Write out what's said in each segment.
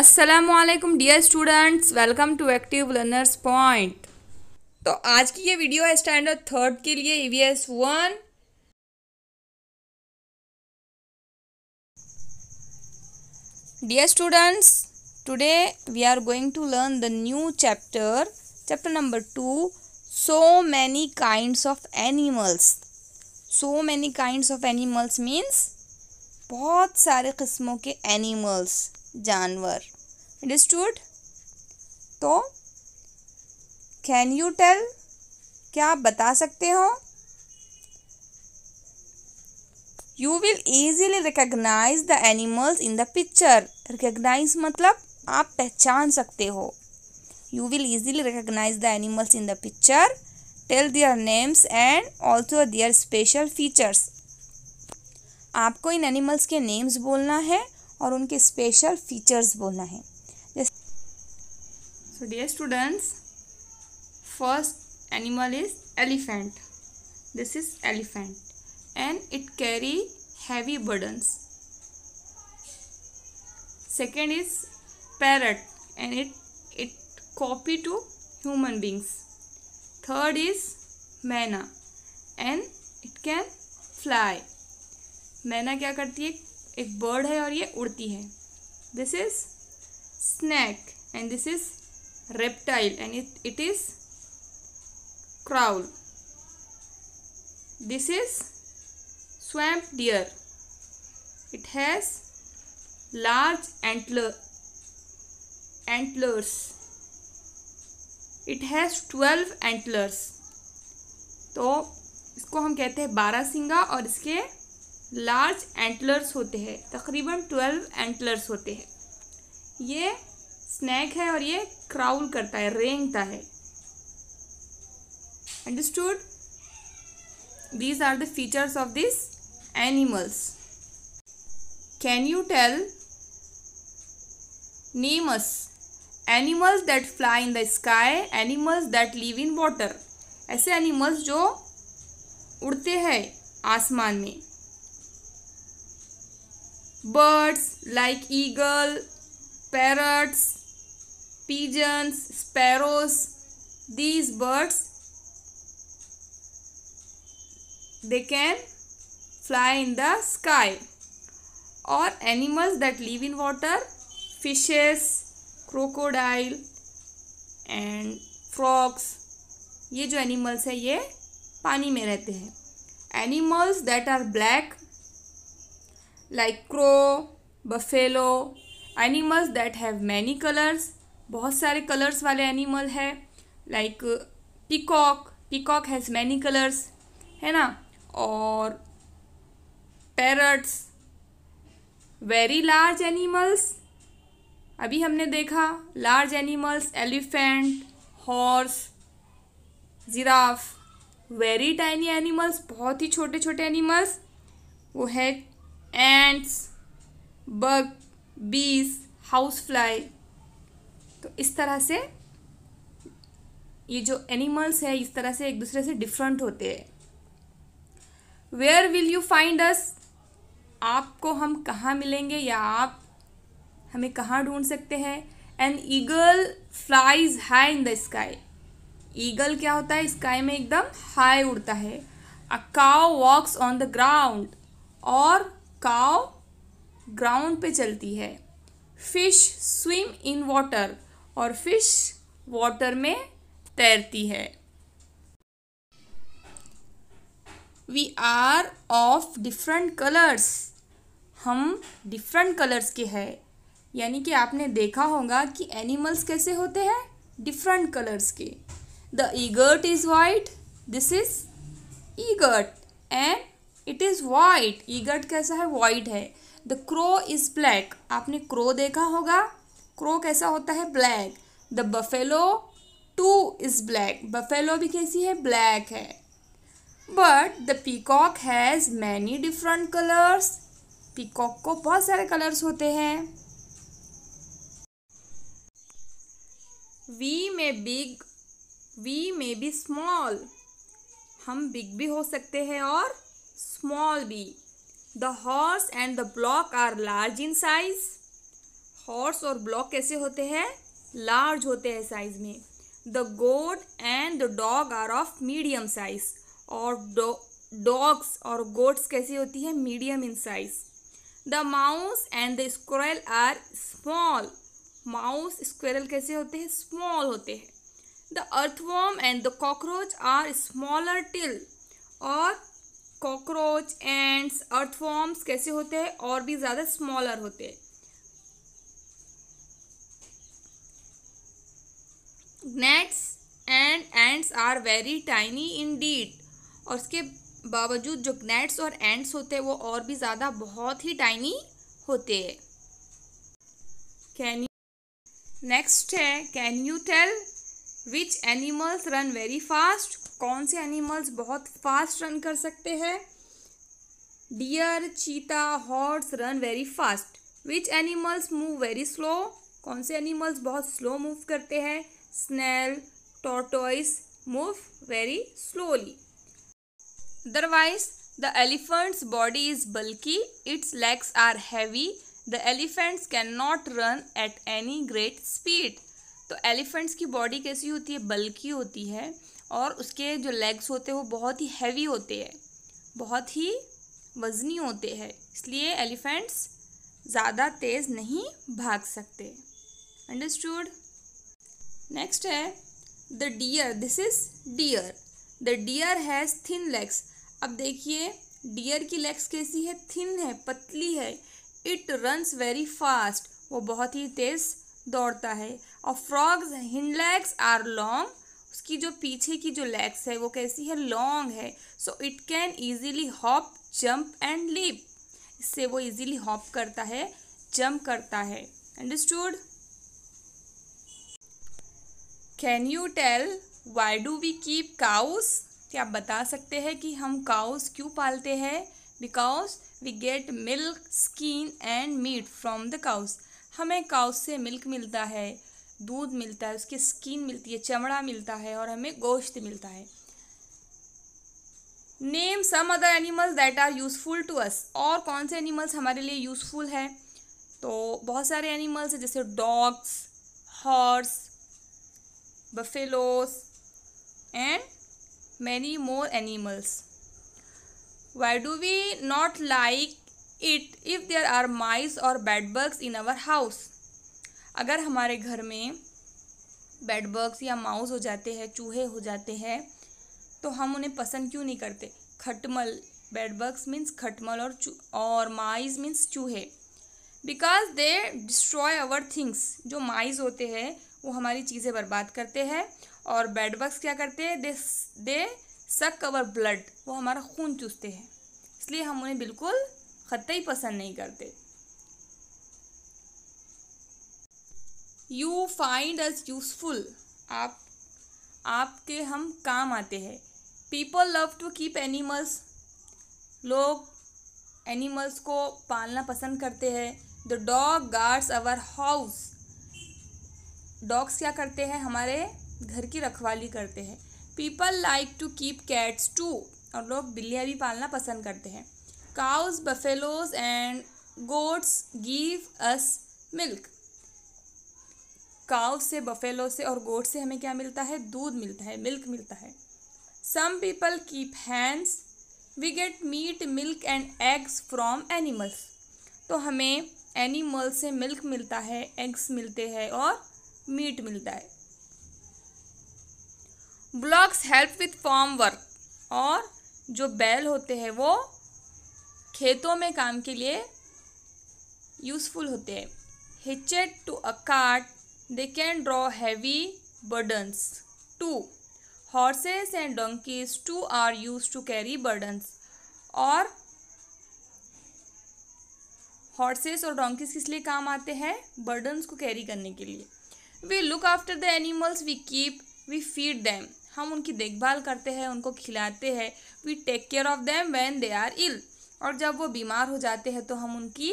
Aslam dear students welcome to active learners point तो आज की ये वीडियो है स्टैंडर्ड थर्ड के लिए E V S one dear students today we are going to learn the new chapter chapter number two so many kind of animals so many kinds of animals means बहुत सारे किस्मों के animals जानवर डिस्टूड तो can you tell क्या आप बता सकते हो you will easily recognise the animals in the picture recognise मतलब आप पहचान सकते हो you will easily recognise the animals in the picture tell their names and also their special features आपको इन एनिमल्स के नेम्स बोलना है और उनके स्पेशल फीचर्स बोलना है so dear students first animal is elephant this is elephant and it carry heavy burdens second is parrot and it it copy to human beings third is myna and it can fly myna क्या करती है एक bird है और ये उड़ती है this is snake and this is reptile and it it is crawl this is swamp deer it has large antler antlers it has twelve antlers तो इसको हम कहते हैं बारह सिंगा और इसके लार्ज एंटलर्स होते हैं तकरीबन ट्वेल्व एंटलर्स होते हैं ये स्नैक है और ये क्राउल करता है रेंगता है understood these are the features of this animals can you tell names animals that fly in the sky animals that live in water ऐसे एनिमल्स जो उड़ते हैं आसमान में birds like eagle parrots pigeons sparrows these birds they can fly in the sky और animals that live in water fishes crocodile and frogs ये जो एनिमल्स है ये पानी में रहते हैं animals that are black like crow buffalo animals that have many colours बहुत सारे कलर्स वाले एनिमल है like peacock peacock has many colours है ना और पैरट्स वेरी लार्ज एनिमल्स अभी हमने देखा large animals elephant horse giraffe very tiny animals बहुत ही छोटे छोटे एनिमल्स वो है ants bug bees house fly तो इस तरह से ये जो एनिमल्स है इस तरह से एक दूसरे से डिफरेंट होते हैं where will you find us आपको हम कहाँ मिलेंगे या आप हमें कहाँ ढूंढ सकते हैं an eagle flies high in the sky eagle क्या होता है स्काई में एकदम हाई उड़ता है अ काव वॉक्स ऑन द ग्राउंड और काव ग्राउंड पे चलती है फिश स्विम इन वाटर और फिश वाटर में तैरती है we are of different colours हम डिफरेंट कलर्स के हैं यानी कि आपने देखा होगा कि एनिमल्स कैसे होते हैं डिफरेंट कलर्स के the egret is white this is egret and it is white egret कैसा है वाइट है द क्रो इज़ ब्लैक आपने क्रो देखा होगा क्रो कैसा होता है black the buffalo too is black buffalo भी कैसी है ब्लैक है but the peacock has many different colours peacock को बहुत सारे कलर्स होते हैं we may big we may be small हम बिग भी हो सकते हैं और स्मॉल भी the horse and the bullock are large in size horse और ब्लॉक कैसे होते हैं लार्ज होते हैं साइज में the goat and the dog are of medium size और डॉग्स और गोट्स कैसी होती है medium in size the mouse and the squirrel are small mouse squirrel कैसे होते हैं स्मॉल होते हैं the earthworm and the cockroach are smaller still और कॉकरोच एंड्स अर्थवॉर्म्स कैसे होते हैं और भी ज़्यादा स्मॉलर होते हैं gnats and ants are very tiny indeed और उसके बावजूद जो नेट्स और एंड्स होते हैं वो और भी ज़्यादा बहुत ही टाइनी होते हैं कैन नेक्स्ट है can you tell which animals run very fast कौन से एनिमल्स बहुत फास्ट रन कर सकते हैं deer cheetah horse run very fast which animals move very slow कौन से एनिमल्स बहुत स्लो मूव करते हैं snail tortoise move very slowly otherwise the elephant's body is bulky its legs are heavy the elephants can not run at any great speed तो elephants की body कैसी होती है बल्कि होती है और उसके जो लेग्स होते हैं वो बहुत ही हैवी होते हैं बहुत ही वज़नी होते हैं इसलिए एलिफेंट्स ज़्यादा तेज़ नहीं भाग सकते अंडरस्टूड नेक्स्ट है the deer this is deer the deer has thin legs अब देखिए डियर की लेग्स कैसी है थिन है पतली है इट रन्स वेरी फास्ट वो बहुत ही तेज़ दौड़ता है और frog's hind legs are long उसकी जो पीछे की जो लेग्स है वो कैसी है लॉन्ग है so it can easily hop jump and leap इससे वो ईजीली हॉप करता है जम्प करता है understood can you tell why do we keep cows क्या आप बता सकते हैं कि हम काउस क्यों पालते हैं because we get milk skin and meat from the cows हमें काउस से मिल्क मिलता है दूध मिलता है उसकी स्किन मिलती है चमड़ा मिलता है और हमें गोश्त मिलता है name some other animals that are useful to us और कौन से एनिमल्स हमारे लिए यूज़फुल है तो बहुत सारे एनिमल्स हैं जैसे dogs horse buffaloes and many more animals why do we not like it if there are mice or bed bugs in our house अगर हमारे घर में बेड या माउस हो जाते हैं चूहे हो जाते हैं तो हम उन्हें पसंद क्यों नहीं करते खटमल बेड मीन्स खटमल और और माइज मीन्स चूहे because they destroy our things जो माइज होते हैं वो हमारी चीज़ें बर्बाद करते हैं और बेड क्या करते हैं दे सक अवर ब्लड वो हमारा खून चूसते हैं इसलिए हम उन्हें बिल्कुल खत ही पसंद नहीं करते यू फाइंड अस यूज़फुल आप आपके हम काम आते हैं people love to keep animals लोग एनिमल्स को पालना पसंद करते हैं the dog guards our house dogs क्या करते हैं हमारे घर की रखवाली करते हैं people like to keep cats too और लोग बिल्लियाँ भी पालना पसंद करते हैं cows buffaloes and goats give us milk cow से बफेलो से और गोट से हमें क्या मिलता है दूध मिलता है मिल्क मिलता है some people keep hens we get meat milk and eggs from animals तो हमें एनिमल से मिल्क मिलता है एग्स मिलते हैं और मीट मिलता है bullocks help with farm work और जो बैल होते हैं वो खेतों में काम के लिए यूज़फुल होते हैं hitched to a cart they can draw heavy burdens too horses and donkeys too are use to carry burdens और हॉर्सेस और डोंकीज किस लिए काम आते हैं बर्डन्स को कैरी करने के लिए we look after the animals we keep we feed them हम उनकी देखभाल करते हैं उनको खिलाते हैं we take care of them when they are ill और जब वो बीमार हो जाते हैं तो हम उनकी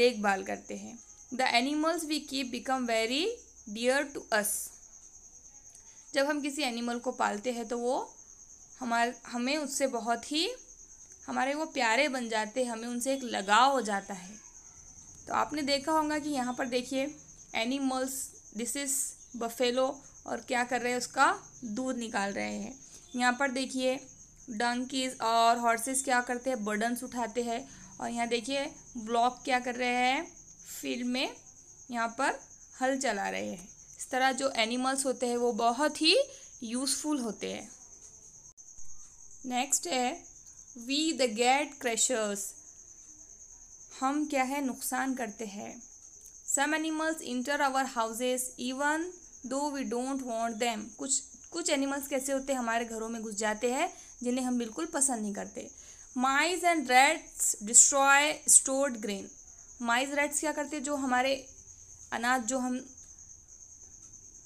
देखभाल करते हैं the animals we keep become very dear to us जब हम किसी एनिमल को पालते हैं तो वो हमारे हमें उससे बहुत ही हमारे वो प्यारे बन जाते हैं हमें उनसे एक लगाव हो जाता है तो आपने देखा होगा कि यहाँ पर देखिए एनिमल्स दिस इज़ बफेलो और क्या कर रहे हैं उसका दूध निकाल रहे हैं यहाँ पर देखिए डंकीज़ और हॉर्सेस क्या करते हैं बर्डन्स उठाते हैं और यहाँ देखिए ब्लॉक क्या कर रहे हैं फील्ड में यहाँ पर हल चला रहे हैं इस तरह जो एनिमल्स होते हैं वो बहुत ही यूज़फुल होते हैं नेक्स्ट है वी द गेट क्रैशर्स हम क्या है नुकसान करते हैं some animals enter our houses even though we don't want them कुछ कुछ एनिमल्स कैसे होते हैं हमारे घरों में घुस जाते हैं जिन्हें हम बिल्कुल पसंद नहीं करते mice and rats destroy stored grain mice rats क्या करते हैं जो हमारे अनाज जो हम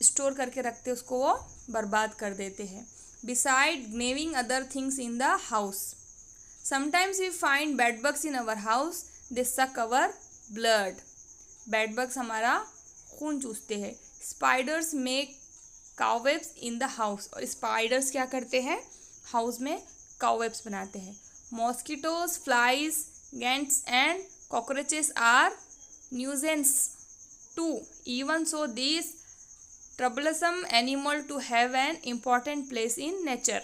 स्टोर करके रखते हैं उसको वो बर्बाद कर देते हैं beside gnawing other things in the house sometimes we find bedbugs in our house they suck our blood bedbugs हमारा खून चूसते हैं spiders make cobwebs in the house और स्पाइडर्स क्या करते हैं हाउस में कावेब्स बनाते हैं mosquitoes flies gnats and cockroaches are nuisance to even so this troublesome animal too have an important place in nature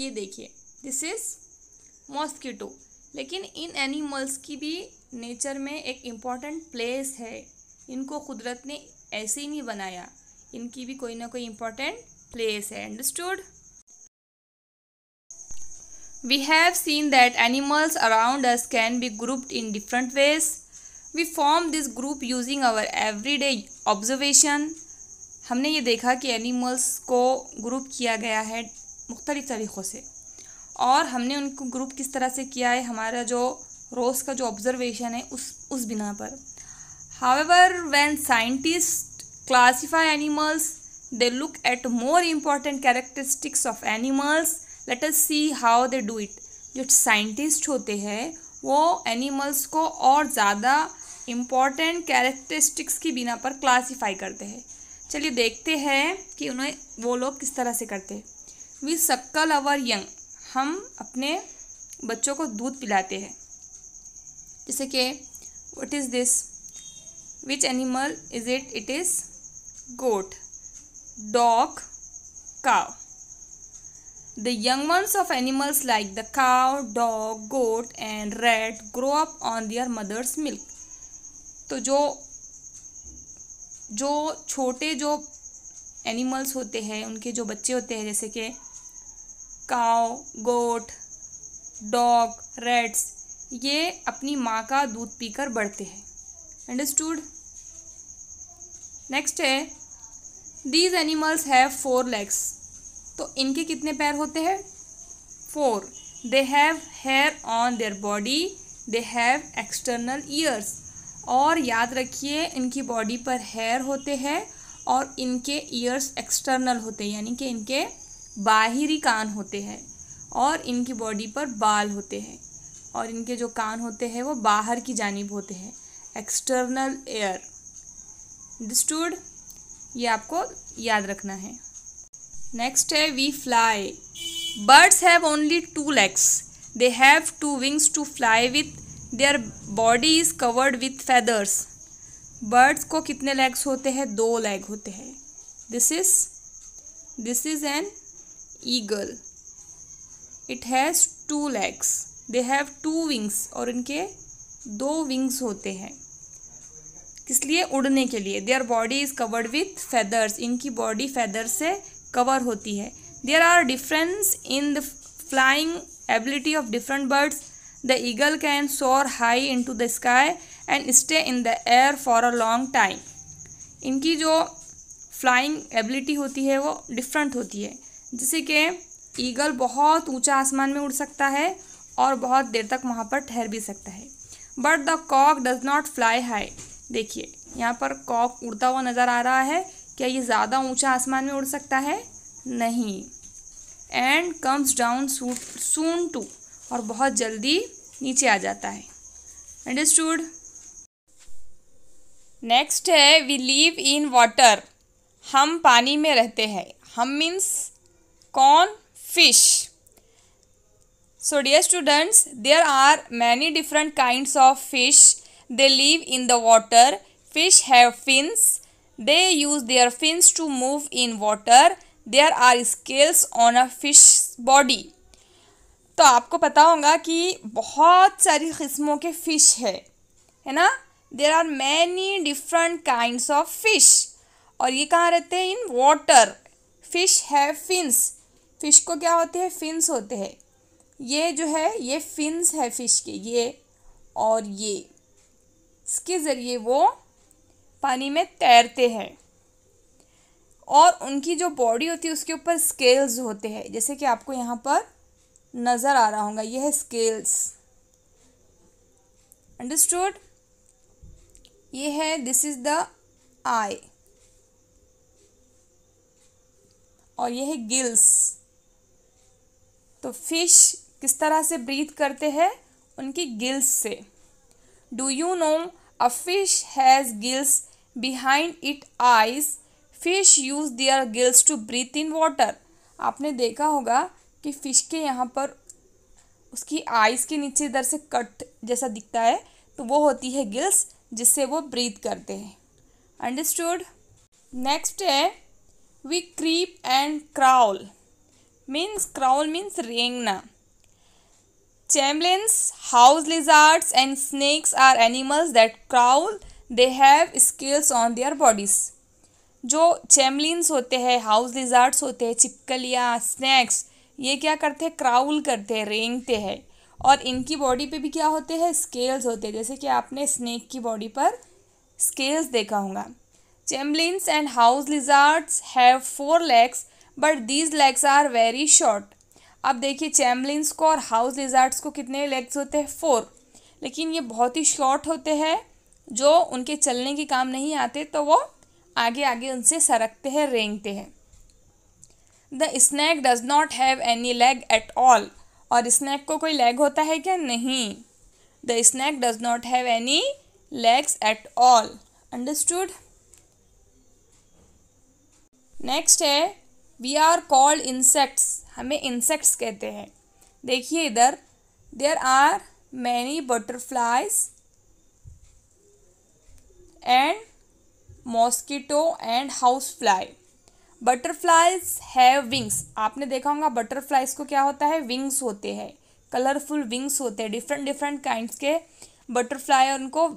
ये देखिए दिस इज मॉस्किटो लेकिन इन एनिमल्स की भी नेचर में एक इम्पॉर्टेंट प्लेस है इनको कुदरत ने ऐसे ही नहीं बनाया इनकी भी कोई ना कोई इम्पोर्टेंट प्लेस है understood We have seen that animals around us can be grouped in different ways. We form this group using our everyday observation. हमने ये देखा कि एनिमल्स को ग्रुप किया गया है मुख्तलिफ़ तरीक़ों से और हमने उनको ग्रुप किस तरह से किया है हमारा जो रोज़ का जो ऑब्ज़रवेशन है उस उस बिना पर However, when scientists classify animals, they look at more important characteristics of animals. Let us see how they do it. जो scientists होते हैं वो animals को और ज़्यादा इम्पॉर्टेंट कैरेक्टरिस्टिक्स की बिना पर क्लासीफाई करते हैं चलिए देखते हैं कि उन्हें वो लोग किस तरह से करते हैं वी शक्कल अवर यंग हम अपने बच्चों को दूध पिलाते हैं जैसे कि what is this which animal is it it is goat dog cow the young ones of animals like the cow dog goat and rat grow up on their mother's milk to jo jo chote jo animals hote hain unke jo bacche hote hain jaise ki cow goat dog rats ये अपनी माँ का दूध पीकर बढ़ते हैं understood next है these animals have four legs तो इनके कितने पैर होते हैं four they have hair on their body they have external ears और याद रखिए इनकी बॉडी पर हेयर होते हैं और इनके ईयर्स एक्सटर्नल होते हैं यानी कि इनके बाहरी कान होते हैं और इनकी बॉडी पर बाल होते हैं और इनके जो कान होते हैं वो बाहर की जानब होते हैं एक्सटर्नल एयर डिस्टूड ये आपको याद रखना है नेक्स्ट है we fly birds have only two legs they have two wings to fly with their body is covered with feathers birds को कितने लेग्स होते हैं दो लेग होते हैं this is this is an eagle it has two legs they have two wings और इनके दो विंग्स होते हैं किस लिए उड़ने के लिए their body is covered with feathers इनकी बॉडी फैदर से कवर होती है there are differences in the flying ability of different birds the eagle can soar high into the sky and stay in the air for a long time इनकी जो flying ability होती है वो different होती है जैसे कि eagle बहुत ऊंचा आसमान में उड़ सकता है और बहुत देर तक वहाँ पर ठहर भी सकता है but the cock does not fly high देखिए यहाँ पर कॉक उड़ता हुआ नज़र आ रहा है क्या ये ज़्यादा ऊंचा आसमान में उड़ सकता है नहीं and comes down soon too और बहुत जल्दी नीचे आ जाता है अंडरस्टूड नेक्स्ट है वी लीव इन वाटर हम पानी में रहते हैं हम मीन्स कौन fish so dear students there are many different kinds of fish they live in the water fish have fins they use their fins to move in water there are scales on a fish body तो आपको पता होगा कि बहुत सारी किस्मों के fish है है ना there are many different kind of fish और ये कहाँ रहते हैं इन वाटर फिश है फिन्स फिश को क्या होते हैं फिन्स होते हैं ये जो है ये फिन्स है फिश के ये और ये इसके ज़रिए वो पानी में तैरते हैं और उनकी जो बॉडी होती है उसके ऊपर स्केल्स होते हैं जैसे कि आपको यहाँ पर नज़र आ रहा होगा यह स्केल्स अंडरस्टूड ये है दिस इज़ द आई और यह है गिल्स तो फिश किस तरह से ब्रीथ करते हैं उनकी गिल्स से do you know A fish has gills behind it eyes. Fish use their gills to breathe in water. आपने देखा होगा कि फिश के यहाँ पर उसकी आइज़ के नीचे इधर से कट जैसा दिखता है तो वो होती है गिल्स जिससे वो ब्रीथ करते हैं अंडरस्टूड नेक्स्ट है we creep and crawl means crawl means रेंगना Chameleons, house lizards and snakes are animals that crawl they have scales on their bodies जो चैमलिन्स होते हैं हाउस लिजार्ड्स होते हैं चिपकलियाँ स्नैक्स ये क्या करते हैं क्राउल करते हैं रेंगते हैं और इनकी बॉडी पे भी क्या होते हैं स्केल्स होते हैं जैसे कि आपने स्नैक की बॉडी पर स्केल्स देखा होगा chameleons and house lizards have four legs but these legs are very short अब देखिए चैम्बलिनस को और हाउस लिजार्ड्स को कितने लेग्स होते हैं फोर लेकिन ये बहुत ही शॉर्ट होते हैं जो उनके चलने के काम नहीं आते तो वो आगे आगे उनसे सरकते हैं रेंगते हैं the snake does not have any leg at all और स्नैक को कोई लेग होता है क्या नहीं the snake does not have any legs at all understood next है वी आर कॉल्ड इंसेक्ट्स हमें इंसेक्ट्स कहते हैं देखिए इधर there are many butterflies and mosquito and house fly butterflies have wings आपने देखा होगा बटरफ्लाइज को क्या होता है विंग्स होते हैं कलरफुल विंग्स होते हैं डिफरेंट डिफरेंट काइंड्स के बटरफ्लाई उनको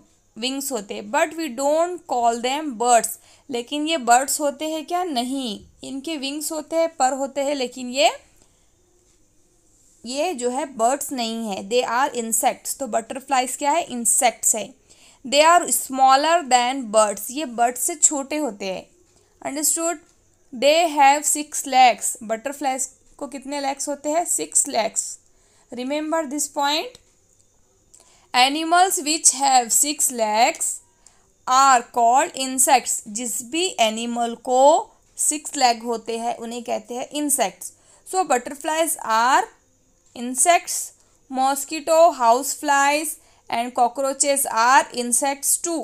विंग्स होते but we don't call them birds लेकिन ये बर्ड्स होते हैं क्या नहीं इनके विंग्स होते हैं पर होते हैं लेकिन ये ये जो है बर्ड्स नहीं है दे आर इंसेक्ट्स तो बटरफ्लाइज क्या है इंसेक्ट्स है they are smaller than birds ये बर्ड्स से छोटे होते हैं understood they have six legs butterflies को कितने लैक्स होते हैं six legs remember this point animals which have six legs are called insects जिस भी एनिमल को सिक्स लेग होते हैं उन्हें कहते हैं insects so butterflies are insects mosquito house flies and cockroaches are insects too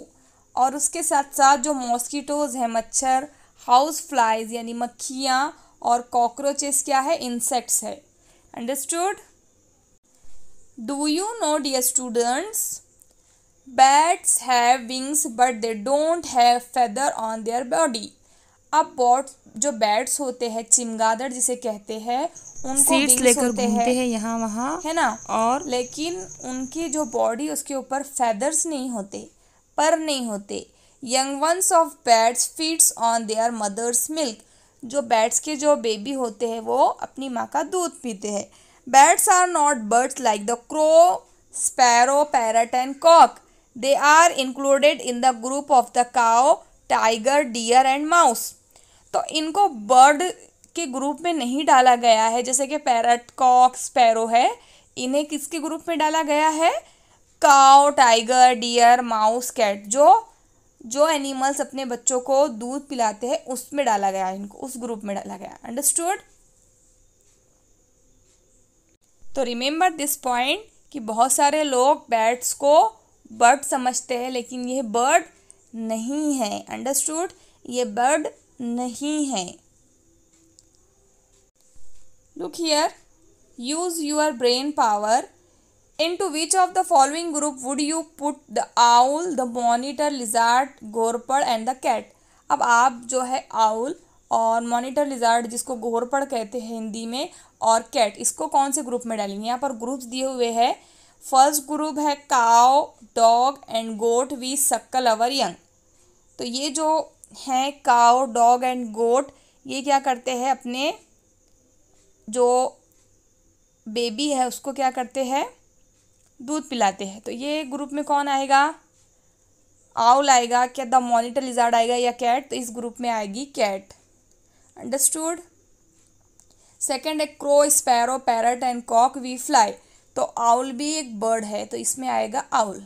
और उसके साथ साथ जो मॉस्किटोज़ हैं मच्छर हाउस फ्लाइज यानी मक्खियाँ और कॉकरोचेस क्या है इंसेक्ट्स है understood Do you know, dear students? Bats have wings but they don't have feather on their body. अब बॉट जो बैट्स होते हैं चिमगादड़ जिसे कहते हैं उनको विंग्स होते हैं है यहाँ वहाँ है ना और लेकिन उनकी जो बॉडी उसके ऊपर फैदर्स नहीं होते पर नहीं होते young ones of bats feeds on their mother's milk जो बैट्स के जो बेबी होते हैं वो अपनी माँ का दूध पीते हैं Bats are not birds like the crow, sparrow, parrot and cock. They are included in the group of the cow, tiger, deer and mouse. तो इनको बर्ड के ग्रुप में नहीं डाला गया है जैसे कि पैरट कॉक स्पैरो है इन्हें किसके ग्रुप में डाला गया है cow tiger deer mouse cat जो जो एनिमल्स अपने बच्चों को दूध पिलाते हैं उसमें डाला गया है इनको उस ग्रुप में डाला गया अंडरस्टूड तो रिमेंबर दिस पॉइंट कि बहुत सारे लोग बैट्स को बर्ड समझते हैं लेकिन यह बर्ड नहीं है अंडरस्टूड ये बर्ड नहीं है look here use your brain power into which of the following group would you put the owl the monitor lizard गोरपड़ एंड द कैट अब आप जो है आउल और मॉनिटर लिजार्ड जिसको घोरपड़ कहते हैं हिंदी में और कैट इसको कौन से ग्रुप में डालेंगे यहाँ पर ग्रुप्स दिए हुए हैं फर्स्ट ग्रुप है cow dog and goat we suckle our young तो ये जो हैं काओ डॉग एंड गोट ये क्या करते हैं अपने जो बेबी है उसको क्या करते हैं दूध पिलाते हैं तो ये ग्रुप में कौन आएगा आउल आएगा क्या द मॉनिटर लिजार्ड आएगा या कैट तो इस ग्रुप में आएगी कैट अंडरस्टूड सेकेंड है crow sparrow parrot and cock we fly तो आउल भी एक बर्ड है तो इसमें आएगा आउल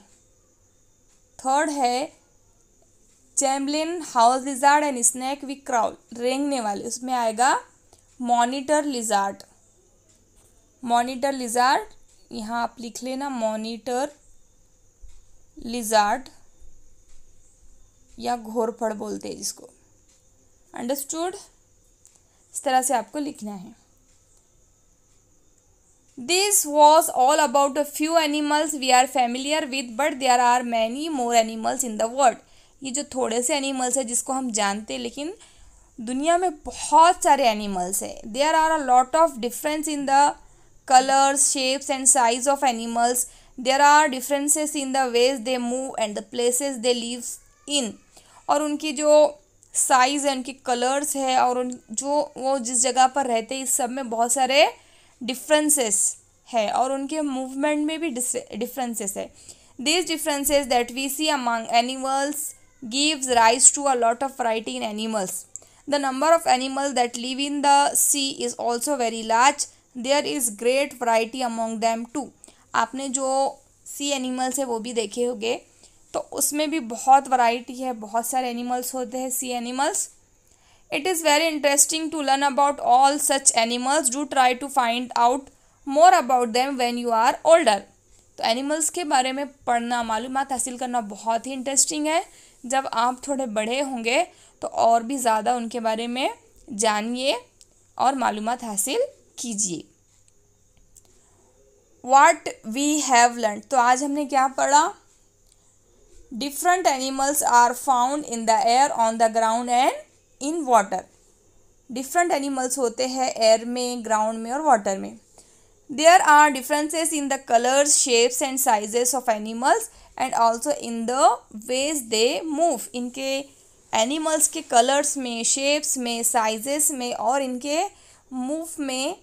थर्ड है chameleon house lizard and snake we crawl रेंगने वाले उसमें आएगा मॉनिटर लिजार्ड मॉनिटर लिजार्ड यहाँ आप लिख लेना मॉनिटर लिजार्ड या घोरफड़ बोलते हैं जिसको अंडरस्टूड इस तरह से आपको लिखना है this was all about a few animals we are familiar with but there are many more animals in the world ये जो थोड़े से एनिमल्स है जिसको हम जानते लेकिन दुनिया में बहुत सारे एनिमल्स है there are a lot of difference in the colours shapes and size of animals there are differences in the ways they move and the places they lives in और उनकी जो साइज़ है उनके कलर्स है और उन जो वो जिस जगह पर रहते हैं इस सब में बहुत सारे डिफरेंसेस है और उनके मूवमेंट में भी डिफरेंसेस है this differences that we see among animals gives rise to a lot of variety in animals the number of animal that live in the sea is also very large there is great variety among them too आपने जो सी animals है वो भी देखे होंगे तो उसमें भी बहुत वैरायटी है बहुत सारे एनिमल्स होते हैं sea animals it is very interesting to learn about all such animals do try to find out more about them when you are older तो एनिमल्स के बारे में पढ़ना मालूम हासिल करना बहुत ही इंटरेस्टिंग है जब आप थोड़े बड़े होंगे तो और भी ज़्यादा उनके बारे में जानिए और मालूम हासिल कीजिए वाट वी हैव लर्न तो आज हमने क्या पढ़ा different animals are found in the air on the ground and in water different animals होते हैं air में ground में और water में there are differences in the colors shapes and sizes of animals and also in the ways they move इनके animals के colours में shapes में साइजेस में और इनके मूव में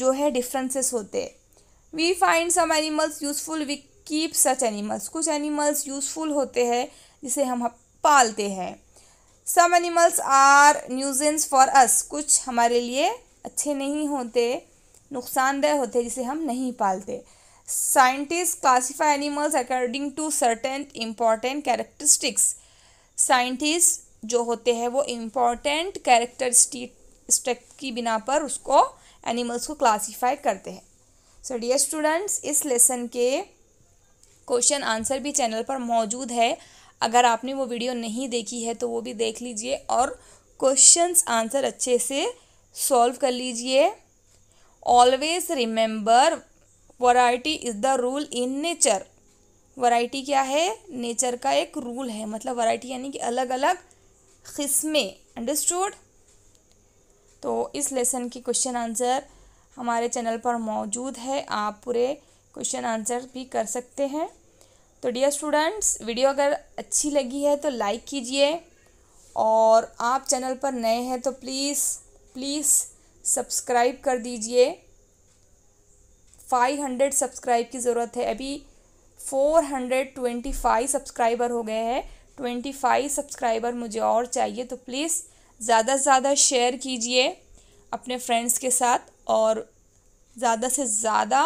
जो है डिफरेंसेस होते हैं we find some animals useful we keep such animals कुछ एनिमल्स यूज़फुल होते हैं जिसे हम पालते हैं some animals are nuisance for us कुछ हमारे लिए अच्छे नहीं होते नुकसानदेह होते जिसे हम नहीं पालते scientist classify animals according to certain important characteristics scientist जो होते हैं वो इम्पॉर्टेंट कैरेक्टरिस्टिक की बिना पर उसको एनिमल्स को क्लासीफाई करते हैं सो डियर स्टूडेंट्स इस लेसन के क्वेश्चन आंसर भी चैनल पर मौजूद है अगर आपने वो वीडियो नहीं देखी है तो वो भी देख लीजिए और क्वेश्चंस आंसर अच्छे से सॉल्व कर लीजिए always remember variety is the rule in nature variety क्या है नेचर का एक रूल है मतलब वराइटी यानी कि अलग अलग किस्में अंडरस्टूड तो इस लेसन की क्वेश्चन आंसर हमारे चैनल पर मौजूद है आप पूरे क्वेश्चन आंसर भी कर सकते हैं तो डियर स्टूडेंट्स वीडियो अगर अच्छी लगी है तो लाइक कीजिए और आप चैनल पर नए हैं तो प्लीज़ प्लीज़ सब्सक्राइब कर दीजिए फाइव हंड्रेड सब्सक्राइब की ज़रूरत है अभी four hundred twenty five subscriber हो गए हैं ट्वेंटी फाइव सब्सक्राइबर मुझे और चाहिए तो प्लीज़ ज़्यादा से ज़्यादा शेयर कीजिए अपने फ्रेंड्स के साथ और ज़्यादा से ज़्यादा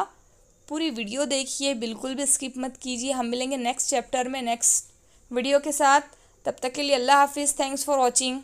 पूरी वीडियो देखिए बिल्कुल भी स्किप मत कीजिए हम मिलेंगे नेक्स्ट चैप्टर में नेक्स्ट वीडियो के साथ तब तक के लिए अल्लाह हाफिज़ थैंक्स फॉर वॉचिंग